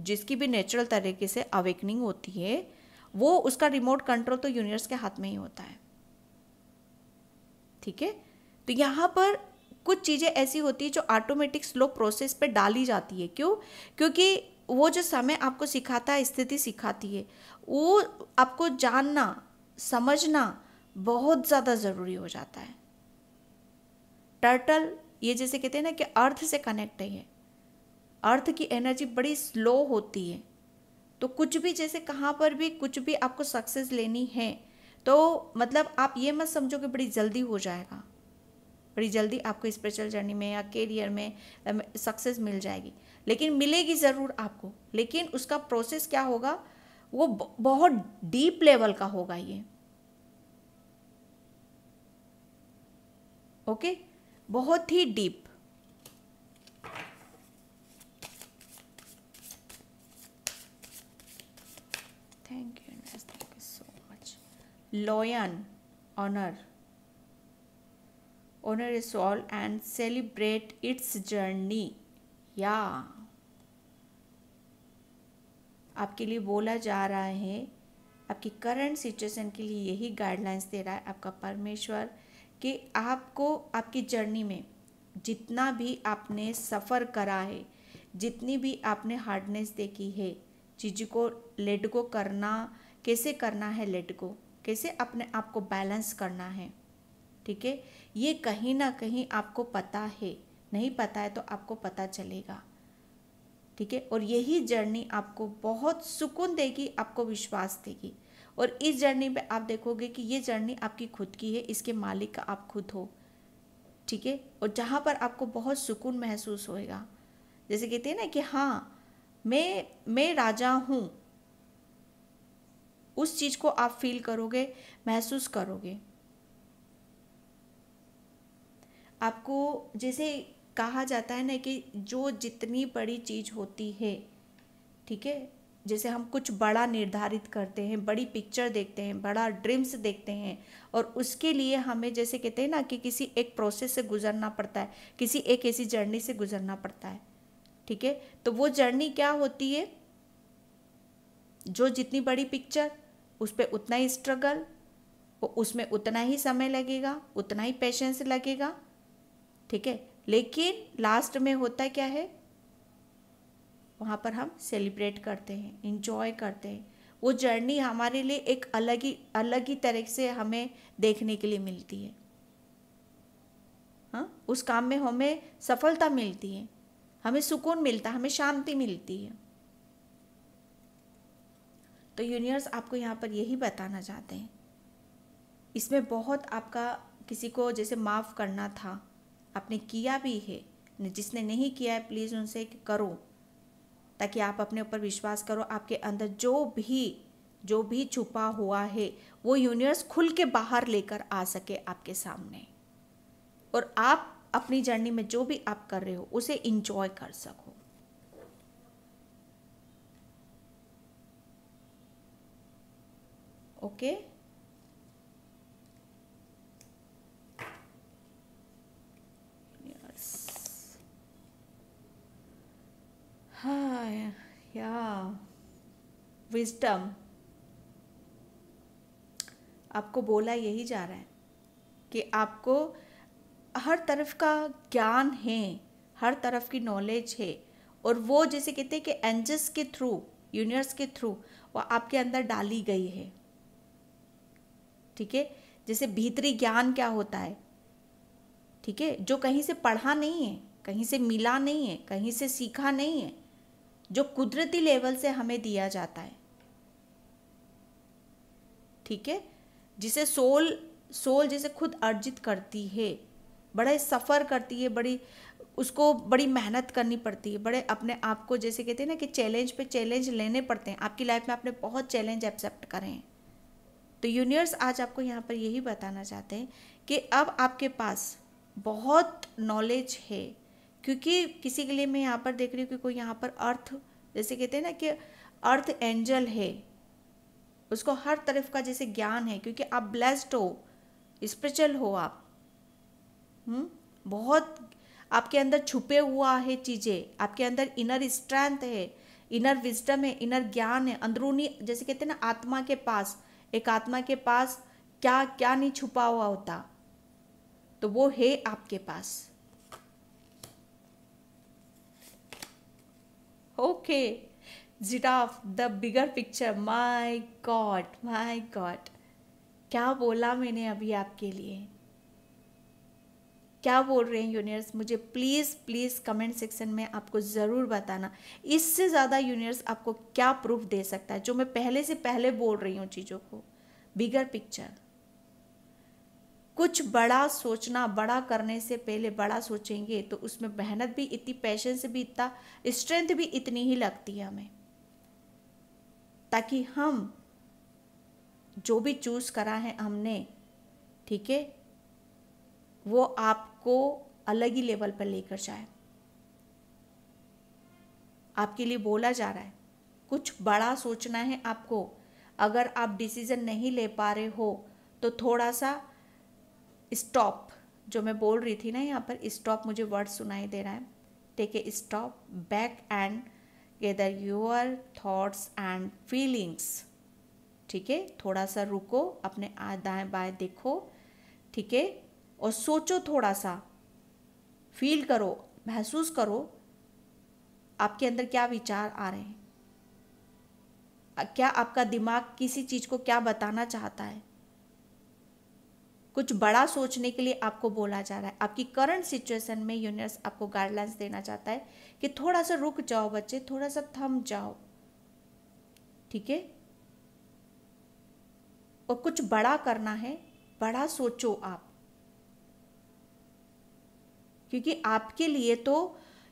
जिसकी भी नेचुरल तरीके से अवेकनिंग होती है वो उसका रिमोट कंट्रोल तो यूनियर्स के हाथ में ही होता है ठीक है तो यहाँ पर कुछ चीज़ें ऐसी होती है जो ऑटोमेटिक स्लो प्रोसेस पे डाली जाती है क्यों क्योंकि वो जो समय आपको सिखाता है स्थिति सिखाती है वो आपको जानना समझना बहुत ज़्यादा ज़रूरी हो जाता है टर्टल ये जैसे कहते हैं ना कि अर्थ से कनेक्ट है अर्थ की एनर्जी बड़ी स्लो होती है तो कुछ भी जैसे कहाँ पर भी कुछ भी आपको सक्सेस लेनी है तो मतलब आप ये मत समझो कि बड़ी जल्दी हो जाएगा बड़ी जल्दी आपको स्पेशल जर्नी में या करियर में सक्सेस मिल जाएगी लेकिन मिलेगी ज़रूर आपको लेकिन उसका प्रोसेस क्या होगा वो बहुत डीप लेवल का होगा ये ओके बहुत ही deep thank you thank you so much lion honour honour is all and celebrate its journey या आपके लिए बोला जा रहा है आपकी करंट सिचुएशन के लिए यही गाइडलाइंस दे रहा है आपका परमेश्वर कि आपको आपकी जर्नी में जितना भी आपने सफ़र करा है जितनी भी आपने हार्डनेस देखी है चीज़ को लेट को करना कैसे करना है लेट को कैसे अपने आप को बैलेंस करना है ठीक है ये कहीं ना कहीं आपको पता है नहीं पता है तो आपको पता चलेगा ठीक है और यही जर्नी आपको बहुत सुकून देगी आपको विश्वास देगी और इस जर्नी पे आप देखोगे कि ये जर्नी आपकी खुद की है इसके मालिक आप खुद हो ठीक है और जहाँ पर आपको बहुत सुकून महसूस होएगा जैसे कहते हैं ना कि हाँ मैं मैं राजा हूँ उस चीज़ को आप फील करोगे महसूस करोगे आपको जैसे कहा जाता है ना कि जो जितनी बड़ी चीज़ होती है ठीक है जैसे हम कुछ बड़ा निर्धारित करते हैं बड़ी पिक्चर देखते हैं बड़ा ड्रीम्स देखते हैं और उसके लिए हमें जैसे कहते हैं ना कि किसी एक प्रोसेस से गुजरना पड़ता है किसी एक ऐसी जर्नी से गुजरना पड़ता है ठीक है तो वो जर्नी क्या होती है जो जितनी बड़ी पिक्चर उस पर उतना ही स्ट्रगल उसमें उतना ही समय लगेगा उतना ही पेशेंस लगेगा ठीक है लेकिन लास्ट में होता क्या है वहाँ पर हम सेलिब्रेट करते हैं इन्जॉय करते हैं वो जर्नी हमारे लिए एक अलग ही अलग ही तरह से हमें देखने के लिए मिलती है हाँ उस काम में हमें सफलता मिलती है हमें सुकून मिलता है हमें शांति मिलती है तो यूनिवर्स आपको यहाँ पर यही बताना चाहते हैं इसमें बहुत आपका किसी को जैसे माफ़ करना था आपने किया भी है जिसने नहीं किया है प्लीज़ उनसे करो ताकि आप अपने ऊपर विश्वास करो आपके अंदर जो भी जो भी छुपा हुआ है वो यूनिवर्स खुल के बाहर लेकर आ सके आपके सामने और आप अपनी जर्नी में जो भी आप कर रहे हो उसे इंजॉय कर सको ओके okay? हाँ या विजडम आपको बोला यही जा रहा है कि आपको हर तरफ का ज्ञान है हर तरफ की नॉलेज है और वो जैसे कहते हैं कि एंजस के थ्रू यूनिवर्स के थ्रू वो आपके अंदर डाली गई है ठीक है जैसे भीतरी ज्ञान क्या होता है ठीक है जो कहीं से पढ़ा नहीं है कहीं से मिला नहीं है कहीं से सीखा नहीं है जो कुदरती लेवल से हमें दिया जाता है ठीक है जिसे सोल सोल जिसे खुद अर्जित करती है बड़े सफ़र करती है बड़ी उसको बड़ी मेहनत करनी पड़ती है बड़े अपने आप को जैसे कहते हैं ना कि चैलेंज पे चैलेंज लेने पड़ते हैं आपकी लाइफ में आपने बहुत चैलेंज एक्सेप्ट करें तो यूनिवर्स आज आपको यहाँ पर यही बताना चाहते हैं कि अब आपके पास बहुत नॉलेज है क्योंकि किसी के लिए मैं यहाँ पर देख रही हूँ कि कोई यहाँ पर अर्थ जैसे कहते हैं ना कि अर्थ एंजल है उसको हर तरफ का जैसे ज्ञान है क्योंकि आप ब्लेस्ड हो स्पिरिचुअल हो आप हुँ? हम्म? बहुत आपके अंदर छुपे हुआ है चीज़ें आपके अंदर इनर स्ट्रेंथ है इनर विजडम है इनर ज्ञान है अंदरूनी जैसे कहते हैं ना आत्मा के पास एक आत्मा के पास क्या क्या नहीं छुपा हुआ होता तो वो है आपके पास okay giraffe the bigger picture my god my god क्या बोला मैंने अभी आपके लिए क्या बोल रहे हैं यूनिवर्स मुझे प्लीज़ प्लीज़ कमेंट सेक्शन में आपको ज़रूर बताना इससे ज़्यादा यूनिवर्स आपको क्या प्रूफ दे सकता है जो मैं पहले से पहले बोल रही हूँ चीज़ों को बिगर पिक्चर कुछ बड़ा सोचना बड़ा करने से पहले बड़ा सोचेंगे तो उसमें मेहनत भी इतनी पैशन से भी इतना स्ट्रेंथ भी इतनी ही लगती है हमें ताकि हम जो भी चूज़ करा है हमने ठीक है वो आपको अलग ही लेवल पर लेकर जाए आपके लिए बोला जा रहा है कुछ बड़ा सोचना है आपको अगर आप डिसीज़न नहीं ले पा रहे हो तो थोड़ा सा स्टॉप जो मैं बोल रही थी ना यहाँ पर स्टॉप मुझे वर्ड सुनाई दे रहा है take a stop back and gather your thoughts and feelings ठीक है थोड़ा सा रुको अपने दाएं बाएं देखो ठीक है और सोचो थोड़ा सा फील करो महसूस करो आपके अंदर क्या विचार आ रहे हैं क्या आपका दिमाग किसी चीज़ को क्या बताना चाहता है कुछ बड़ा सोचने के लिए आपको बोला जा रहा है आपकी करंट सिचुएशन में यूनिवर्स आपको गाइडलाइंस देना चाहता है कि थोड़ा सा रुक जाओ बच्चे थोड़ा सा थम जाओ ठीक है और कुछ बड़ा करना है बड़ा सोचो आप क्योंकि आपके लिए तो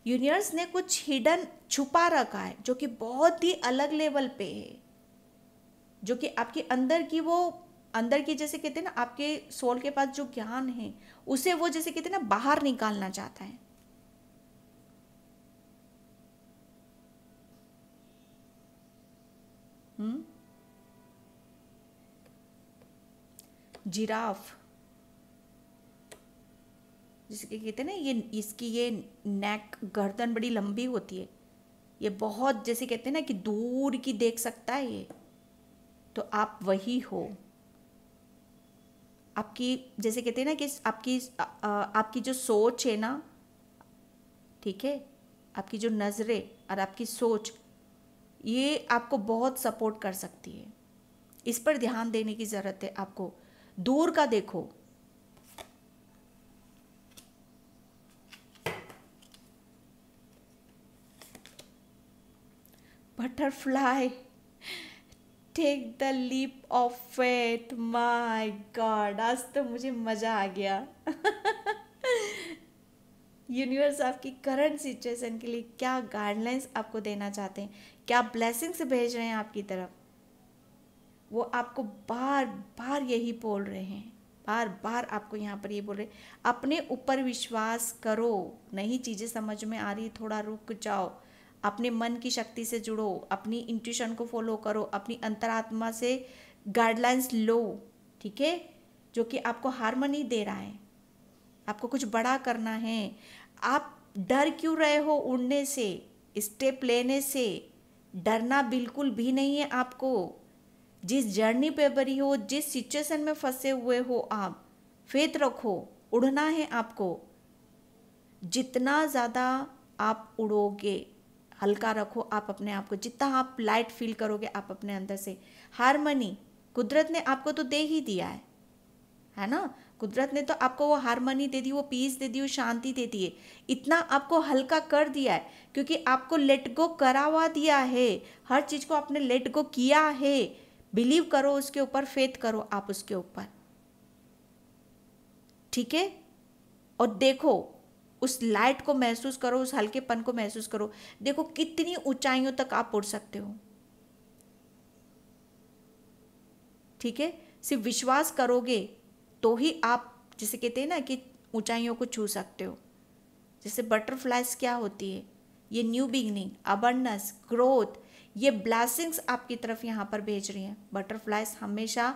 यूनिवर्स ने कुछ हिडन छुपा रखा है जो कि बहुत ही अलग लेवल पे है जो कि आपके अंदर की वो अंदर की जैसे कहते हैं ना आपके सोल के पास जो ज्ञान है उसे वो जैसे कहते हैं ना बाहर निकालना चाहता है हुँ? हम्म? जिराफ जिसके कहते हैं ना ये इसकी ये नेक गर्दन बड़ी लंबी होती है ये बहुत जैसे कहते हैं ना कि दूर की देख सकता है ये तो आप वही हो आपकी जैसे कहते हैं ना कि आपकी आ, आ, आपकी जो सोच है ना ठीक है आपकी जो नज़रें और आपकी सोच ये आपको बहुत सपोर्ट कर सकती है इस पर ध्यान देने की ज़रूरत है आपको दूर का देखो butterfly take the leap of faith my god आज तो मुझे मज़ा आ गया यूनिवर्स आपकी करंट सिचुएशन के लिए क्या गाइडलाइंस आपको देना चाहते हैं क्या ब्लेसिंग्स भेज रहे हैं आपकी तरफ वो आपको बार बार यही बोल रहे हैं बार बार आपको यहाँ पर ये बोल रहे अपने ऊपर विश्वास करो नहीं चीज़ें समझ में आ रही थोड़ा रुक जाओ अपने मन की शक्ति से जुड़ो अपनी इंट्यूशन को फॉलो करो अपनी अंतरात्मा से गाइडलाइंस लो ठीक है जो कि आपको हारमोनी दे रहा है आपको कुछ बड़ा करना है आप डर क्यों रहे हो उड़ने से स्टेप लेने से डरना बिल्कुल भी नहीं है आपको जिस जर्नी पे बरी हो जिस सिचुएशन में फंसे हुए हो आप फेत रखो उड़ना है आपको जितना ज़्यादा आप उड़ोगे हल्का रखो आप अपने आप को जितना आप लाइट फील करोगे आप अपने अंदर से हारमनी कुदरत ने आपको तो दे ही दिया है है ना कुदरत ने तो आपको वो हारमनी दे दी वो पीस दे दी वो शांति दे दी है इतना आपको हल्का कर दिया है क्योंकि आपको लेट गो करावा दिया है हर चीज़ को आपने लेट गो किया है बिलीव करो उसके ऊपर फेथ करो आप उसके ऊपर ठीक है और देखो उस लाइट को महसूस करो उस हल्केपन को महसूस करो देखो कितनी ऊंचाइयों तक आप उड़ सकते हो ठीक है सिर्फ विश्वास करोगे तो ही आप जिसे कहते हैं ना कि ऊंचाइयों को छू सकते हो जैसे बटरफ्लाइज क्या होती है ये न्यू बिगनिंग अबर्नस ग्रोथ ये ब्लैसिंग्स आपकी तरफ यहाँ पर भेज रही हैं बटरफ्लाइज हमेशा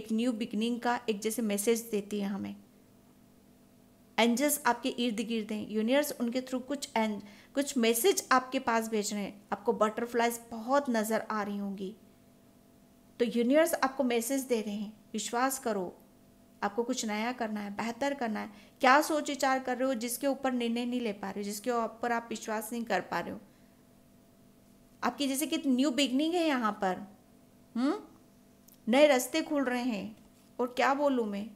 एक न्यू बिगनिंग का एक जैसे मैसेज देती है हमें एंजल्स आपके इर्द गिर्द हैं यूनिवर्स उनके थ्रू कुछ एंज कुछ मैसेज आपके पास भेज रहे हैं आपको बटरफ्लाइज बहुत नज़र आ रही होंगी तो यूनिवर्स आपको मैसेज दे रहे हैं विश्वास करो आपको कुछ नया करना है बेहतर करना है क्या सोच विचार कर रहे हो जिसके ऊपर निर्णय नहीं ले पा रहे हो जिसके ऊपर आप विश्वास नहीं कर पा रहे हो आपकी जैसे कि न्यू बिगनिंग है यहाँ पर हम्म नए रास्ते खुल रहे हैं और क्या बोलूँ मैं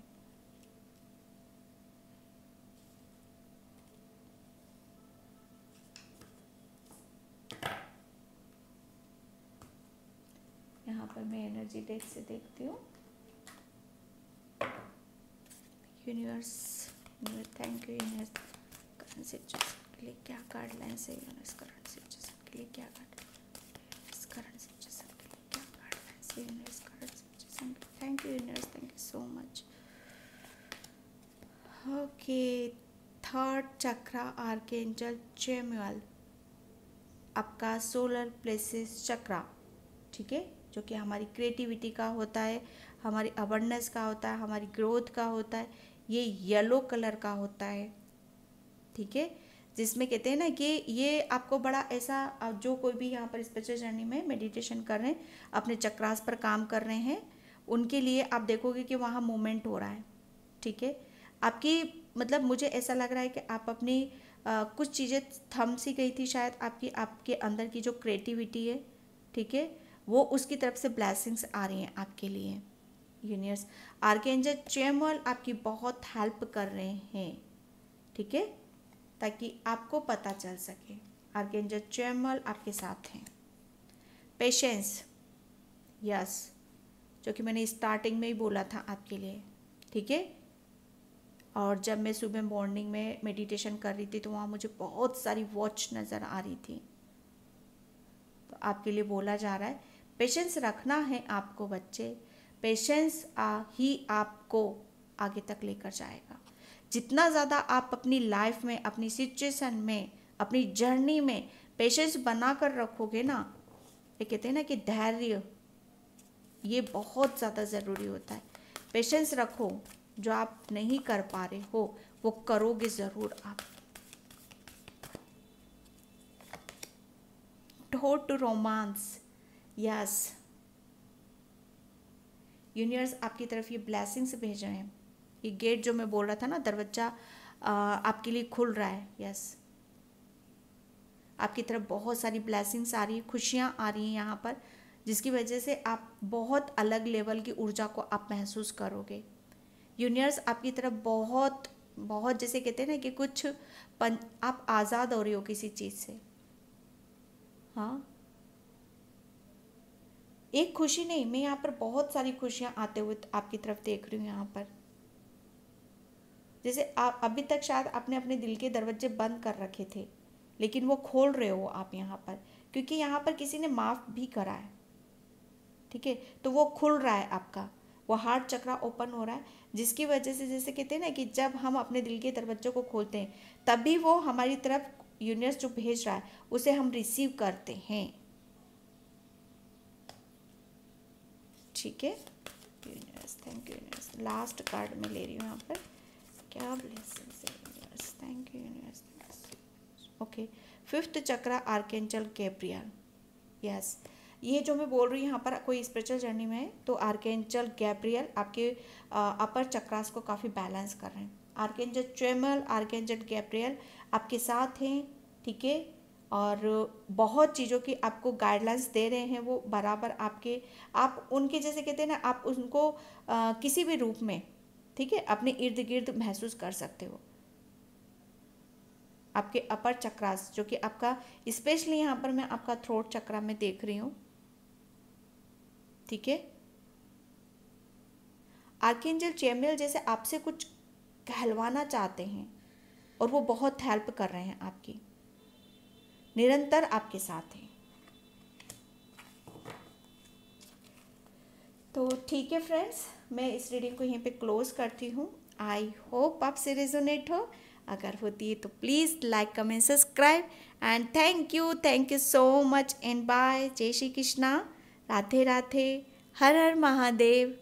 पर मैं एनर्जी डेक से देखती हूँ universe thank you universe current situation के लिए क्या कार्ड लाइन से यूनिवर्स करंट सिचुएशन के लिए क्या कार्ड करंट सिचुएशन के लिए क्या कार्ड लाइन से universe current situation thank you universe thank you so much okay third chakra archangel Chamuel आपका सोलर प्लेसेस चक्रा ठीक है जो कि हमारी क्रिएटिविटी का होता है हमारी अवेयरनेस का होता है हमारी ग्रोथ का होता है ये येलो कलर का होता है ठीक है जिसमें कहते हैं ना कि ये आपको बड़ा ऐसा जो कोई भी यहाँ पर स्पेशल जर्नी में मेडिटेशन कर रहे हैं अपने चक्रास पर काम कर रहे हैं उनके लिए आप देखोगे कि वहाँ मूवमेंट हो रहा है ठीक है आपकी मतलब मुझे ऐसा लग रहा है कि आप अपनी आ, कुछ चीज़ें थम सी गई थी शायद आपकी आपके अंदर की जो क्रिएटिविटी है ठीक है वो उसकी तरफ से ब्लैसिंग्स आ रही हैं आपके लिए के आर्केंजल चेमल आपकी बहुत हेल्प कर रहे हैं ठीक है ताकि आपको पता चल सके आर्केंजल चेमल आपके साथ हैं पेशेंस यस जो कि मैंने स्टार्टिंग में ही बोला था आपके लिए ठीक है और जब मैं सुबह मॉर्निंग में मेडिटेशन कर रही थी तो वहाँ मुझे बहुत सारी वॉच नज़र आ रही थी तो आपके लिए बोला जा रहा है पेशेंस रखना है आपको बच्चे पेशेंस आ, ही आपको आगे तक लेकर जाएगा जितना ज़्यादा आप अपनी लाइफ में अपनी सिचुएशन में अपनी जर्नी में पेशेंस बना कर रखोगे ना ये कहते हैं ना कि धैर्य ये बहुत ज़्यादा ज़रूरी होता है पेशेंस रखो जो आप नहीं कर पा रहे हो वो करोगे ज़रूर आप टू रोमांस यस यूनिवर्स आपकी तरफ ये ब्लैसिंग्स भेज रहे हैं ये गेट जो मैं बोल रहा था ना दरवाजा आपके लिए खुल रहा है यस आपकी तरफ बहुत सारी ब्लैसिंग्स आ रही है खुशियाँ आ रही हैं यहाँ पर जिसकी वजह से आप बहुत अलग लेवल की ऊर्जा को आप महसूस करोगे यूनिवर्स आपकी तरफ बहुत बहुत जैसे कहते हैं ना कि कुछ पन, आप आज़ाद हो रही हो किसी चीज़ से हाँ एक खुशी नहीं मैं यहाँ पर बहुत सारी खुशियाँ आते हुए आपकी तरफ देख रही हूँ यहाँ पर जैसे आप अभी तक शायद आपने अपने दिल के दरवाजे बंद कर रखे थे लेकिन वो खोल रहे हो आप यहाँ पर क्योंकि यहाँ पर किसी ने माफ़ भी करा है ठीक है तो वो खुल रहा है आपका वो हार्ट चक्रा ओपन हो रहा है जिसकी वजह से जैसे कहते हैं ना कि जब हम अपने दिल के दरवाजों को खोलते हैं तभी वो हमारी तरफ यूनिवर्स जो भेज रहा है उसे हम रिसीव करते हैं ठीक है universe thank you universe last card में ले रही हूँ यहाँ पर क्या blessing universe thank you universe okay fifth chakra archangel कैप्रियन यस ये जो मैं बोल रही हूँ यहाँ पर कोई स्पिरिचुअल जर्नी में है तो आर्केंजल गैब्रियल आपके अपर चक्रास को काफ़ी बैलेंस कर रहे हैं आर्केंजल चेमल आर्केंजल गैब्रियल आपके साथ हैं ठीक है और बहुत चीज़ों की आपको गाइडलाइंस दे रहे हैं वो बराबर आपके आप उनके जैसे कहते हैं ना आप उनको आ, किसी भी रूप में ठीक है अपने इर्द गिर्द महसूस कर सकते हो आपके अपर चक्रास जो कि आपका स्पेशली यहाँ पर मैं आपका थ्रोट चक्रा में देख रही हूँ ठीक है आर्किंजल चेमिल जैसे आपसे कुछ कहलवाना चाहते हैं और वो बहुत हेल्प कर रहे हैं आपकी निरंतर आपके साथ हैं तो ठीक है फ्रेंड्स मैं इस रीडिंग को यहीं पे क्लोज करती हूँ आई होप आपसे रेजोनेट हो अगर होती है तो please like comment subscribe and thank you thank you so much and bye जय श्री कृष्णा राधे राधे हर हर महादेव